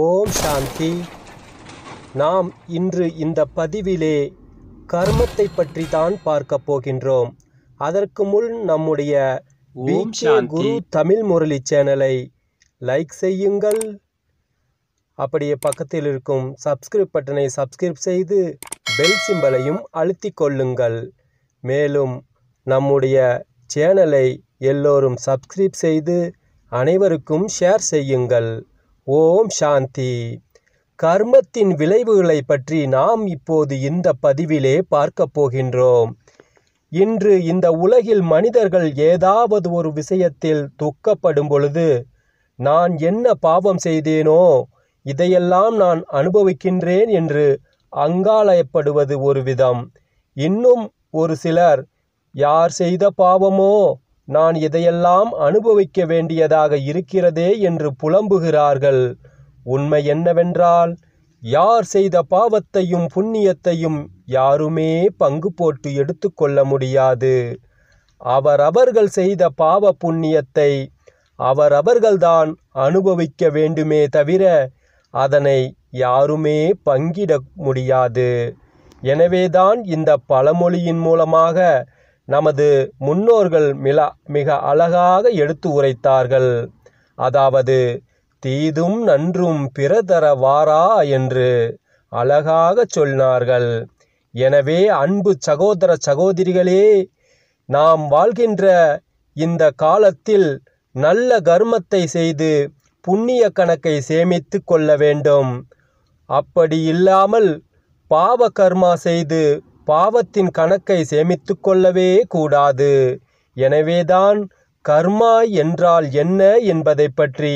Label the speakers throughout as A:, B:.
A: ஓம் சாந்தி நாம் இன்று இந்த பதிவிலே கர்மத்தை பற்றி தான் பார்க்க போகின்றோம் அதற்கு முன் நம்முடைய குரு தமிழ் முரளி சேனலை லைக் செய்யுங்கள் அப்படியே பக்கத்தில் இருக்கும் சப்ஸ்கிரைப் பட்டனை சப்ஸ்கிரைப் செய்து பெல் சிம்பலையும் அழுத்தி கொள்ளுங்கள் மேலும் நம்முடைய சேனலை எல்லோரும் சப்ஸ்கிரைப் செய்து அனைவருக்கும் ஷேர் செய்யுங்கள் ஓம் சாந்தி கர்மத்தின் விளைவுகளை பற்றி நாம் இப்போது இந்த பதிவிலே பார்க்கப் போகின்றோம் இன்று இந்த உலகில் மனிதர்கள் ஏதாவது ஒரு விஷயத்தில் துக்கப்படும் பொழுது நான் என்ன பாவம் செய்தேனோ இதையெல்லாம் நான் அனுபவிக்கின்றேன் என்று அங்காளயப்படுவது ஒரு விதம் இன்னும் ஒரு சிலர் யார் செய்த பாவமோ நான் இதையெல்லாம் அனுபவிக்க வேண்டியதாக இருக்கிறதே என்று புலம்புகிறார்கள் உண்மை என்னவென்றால் யார் செய்த பாவத்தையும் புண்ணியத்தையும் யாருமே பங்கு போட்டு எடுத்துக்கொள்ள முடியாது அவரவர்கள் செய்த பாவ புண்ணியத்தை அவரவர்கள்தான் அனுபவிக்க வேண்டுமே தவிர அதனை யாருமே பங்கிட முடியாது எனவேதான் இந்த பழமொழியின் மூலமாக நமது முன்னோர்கள் மில மிக அழகாக எடுத்து உரைத்தார்கள் அதாவது தீதும் நன்றும் பிறதர வாரா என்று அழகாக சொன்னார்கள் எனவே அன்பு சகோதர சகோதரிகளே நாம் வாழ்கின்ற இந்த காலத்தில் நல்ல கர்மத்தை செய்து புண்ணிய கணக்கை சேமித்து கொள்ள வேண்டும் அப்படி இல்லாமல் பாவ கர்மா செய்து பாவத்தின் கணக்கை சேமித்து கொள்ளவே கூடாது எனவேதான் கர்மா என்றால் என்ன என்பதை பற்றி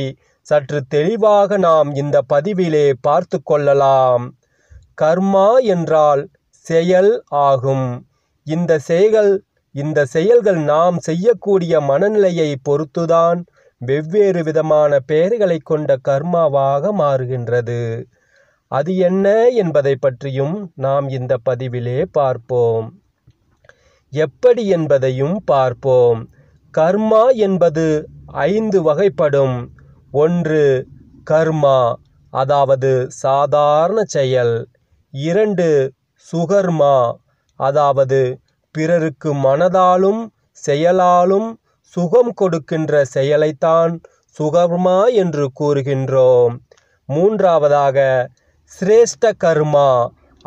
A: சற்று தெளிவாக நாம் இந்த பதிவிலே பார்த்து கொள்ளலாம் கர்மா என்றால் செயல் ஆகும் இந்த செயல்கள் இந்த செயல்கள் நாம் செய்யக்கூடிய மனநிலையை பொறுத்துதான் வெவ்வேறு விதமான பெயர்களை கொண்ட கர்மாவாக மாறுகின்றது அது என்ன என்பதை பற்றியும் நாம் இந்த பதிவிலே பார்ப்போம் எப்படி என்பதையும் பார்ப்போம் கர்மா என்பது ஐந்து வகைப்படும் ஒன்று கர்மா அதாவது சாதாரண செயல் இரண்டு சுகர்மா அதாவது பிறருக்கு மனதாலும் செயலாலும் சுகம் கொடுக்கின்ற செயலைத்தான் சுகர்மா என்று கூறுகின்றோம் மூன்றாவதாக சிரேஷ்ட கர்மா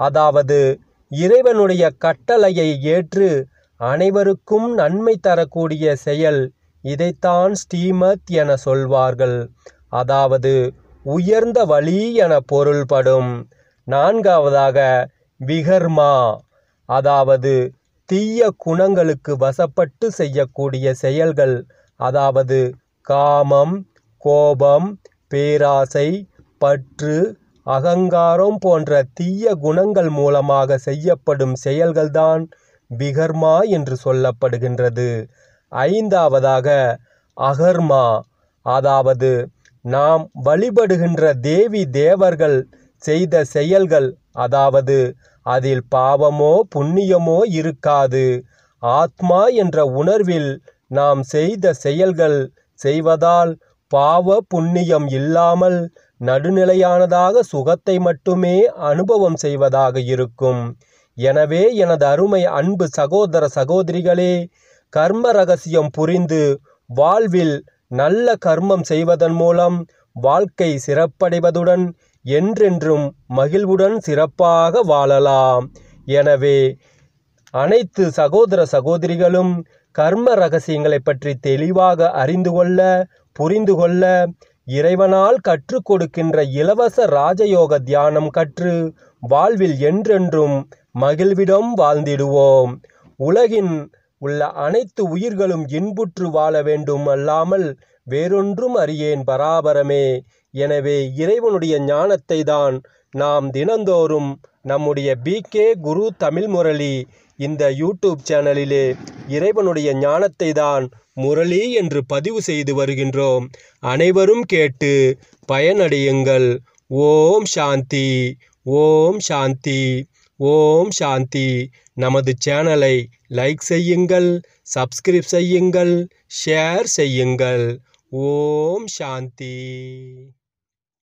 A: அதாவது இறைவனுடைய கட்டளையை ஏற்று அனைவருக்கும் நன்மை தரக்கூடிய செயல் இதைத்தான் ஸ்ரீமத் என சொல்வார்கள் அதாவது உயர்ந்த வழி என பொருள்படும் நான்காவதாக விகர்மா அதாவது தீய குணங்களுக்கு வசப்பட்டு செய்யக்கூடிய செயல்கள் அதாவது காமம் கோபம் பேராசை பற்று அகங்காரம் போன்ற தீய குணங்கள் மூலமாக செய்யப்படும் செயல்கள்தான் விகர்மா என்று சொல்லப்படுகின்றது ஐந்தாவதாக அகர்மா அதாவது நாம் வழிபடுகின்ற தேவி தேவர்கள் செய்த செயல்கள் அதாவது அதில் பாவமோ புண்ணியமோ இருக்காது ஆத்மா என்ற உணர்வில் நாம் செய்த செயல்கள் செய்வதால் பாவ புண்ணியம் இல்லாமல் நடுநிலையானதாக சுகத்தை மட்டுமே அனுபவம் செய்வதாக இருக்கும் எனவே எனது அருமை அன்பு சகோதர சகோதரிகளே கர்ம ரகசியம் புரிந்து வாழ்வில் நல்ல கர்மம் செய்வதன் மூலம் வாழ்க்கை சிறப்படைவதுடன் என்றென்றும் மகிழ்வுடன் சிறப்பாக வாழலாம் எனவே அனைத்து சகோதர சகோதரிகளும் கர்ம ரகசியங்களை பற்றி தெளிவாக அறிந்து கொள்ள புரிந்து கொள்ள இறைவனால் கற்றுக் கொடுக்கின்ற இலவச ராஜயோக தியானம் கற்று வாழ்வில் என்றென்றும் மகிழ்விடம் வாழ்ந்திடுவோம் உலகின் உள்ள அனைத்து உயிர்களும் இன்புற்று வாழ வேண்டும் அல்லாமல் வேறொன்றும் அறியேன் பராபரமே எனவே இறைவனுடைய ஞானத்தை தான் நாம் தினந்தோறும் நம்முடைய பி கே குரு தமிழ் முரளி இந்த யூடியூப் சேனலிலே இறைவனுடைய ஞானத்தை தான் முரளி என்று பதிவு செய்து வருகின்றோம் அனைவரும் கேட்டு பயனடையுங்கள் ஓம் சாந்தி ஓம் சாந்தி ஓம் சாந்தி நமது சேனலை லைக் செய்யுங்கள் சப்ஸ்கிரைப் செய்யுங்கள் ஷேர் செய்யுங்கள் ஓம் சாந்தி